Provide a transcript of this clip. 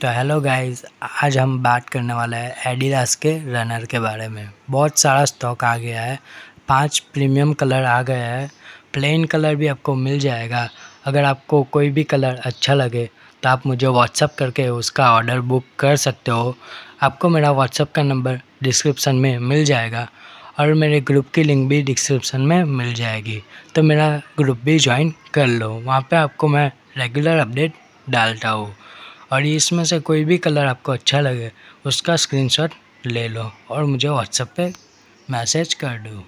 तो hello guys आज हम बात करने वाला है एडिडास के रनर के बारे में बहुत सारा स्टॉक आ गया है पांच प्रीमियम कलर आ गया है प्लेन कलर भी आपको मिल जाएगा अगर आपको कोई भी कलर अच्छा लगे तो आप मुझे व्हाट्सअप करके उसका ऑर्डर बुक कर सकते हो आपको मेरा व्हाट्सअप का नंबर डिस्क्रिप्सन में मिल जाएगा और मेरे ग्रुप की लिंक भी डिस्क्रिप्सन में मिल जाएगी तो मेरा ग्रुप भी ज्वाइन कर लो वहाँ पे आपको मैं रेगुलर अपडेट डालता हूँ और इसमें से कोई भी कलर आपको अच्छा लगे उसका स्क्रीनशॉट ले लो और मुझे व्हाट्सएप पे मैसेज कर दो